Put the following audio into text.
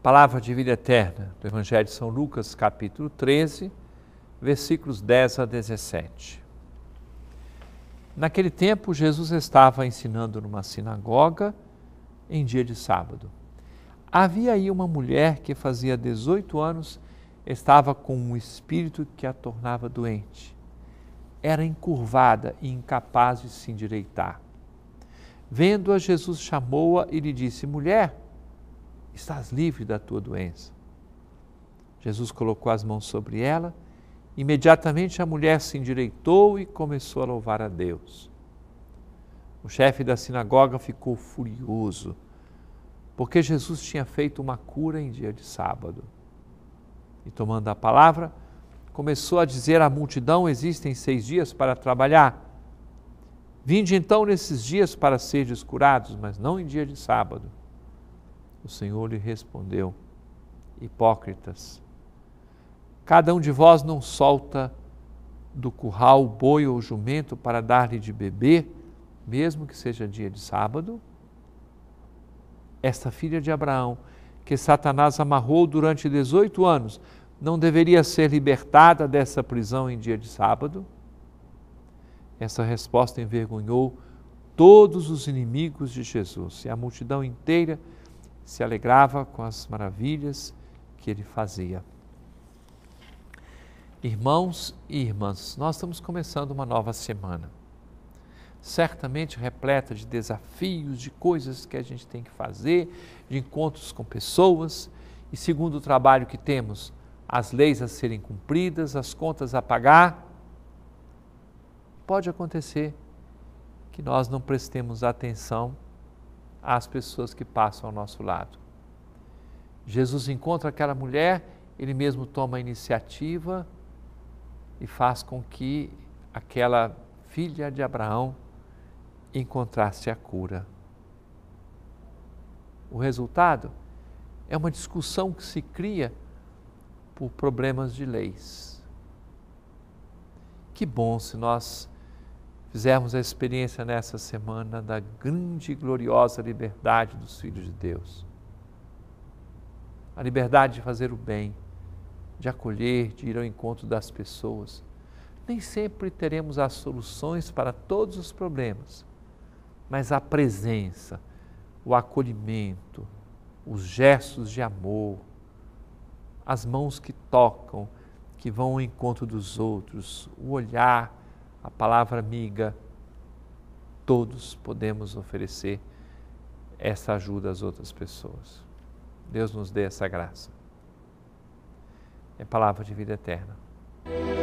Palavra de vida eterna do Evangelho de São Lucas, capítulo 13, versículos 10 a 17. Naquele tempo, Jesus estava ensinando numa sinagoga em dia de sábado. Havia aí uma mulher que fazia 18 anos estava com um espírito que a tornava doente. Era encurvada e incapaz de se endireitar. Vendo-a, Jesus chamou-a e lhe disse: Mulher, estás livre da tua doença. Jesus colocou as mãos sobre ela, imediatamente a mulher se endireitou e começou a louvar a Deus. O chefe da sinagoga ficou furioso, porque Jesus tinha feito uma cura em dia de sábado. E tomando a palavra, começou a dizer à multidão: Existem seis dias para trabalhar. Vinde então nesses dias para seres curados, mas não em dia de sábado. O Senhor lhe respondeu: Hipócritas, cada um de vós não solta do curral boi ou jumento para dar-lhe de beber, mesmo que seja dia de sábado? Esta filha de Abraão, que Satanás amarrou durante 18 anos, não deveria ser libertada dessa prisão em dia de sábado? Essa resposta envergonhou todos os inimigos de Jesus e a multidão inteira se alegrava com as maravilhas que ele fazia. Irmãos e irmãs, nós estamos começando uma nova semana, certamente repleta de desafios, de coisas que a gente tem que fazer, de encontros com pessoas, e segundo o trabalho que temos, as leis a serem cumpridas, as contas a pagar. Pode acontecer que nós não prestemos atenção às pessoas que passam ao nosso lado. Jesus encontra aquela mulher, ele mesmo toma a iniciativa e faz com que aquela filha de Abraão encontrasse a cura. O resultado é uma discussão que se cria por problemas de leis. Que bom se nós fizermos a experiência nessa semana da grande e gloriosa liberdade dos filhos de Deus. A liberdade de fazer o bem, de acolher, de ir ao encontro das pessoas. Nem sempre teremos as soluções para todos os problemas, mas a presença, o acolhimento, os gestos de amor, as mãos que tocam, que vão ao encontro dos outros, o olhar a palavra amiga, todos podemos oferecer essa ajuda às outras pessoas. Deus nos dê essa graça. É palavra de vida eterna.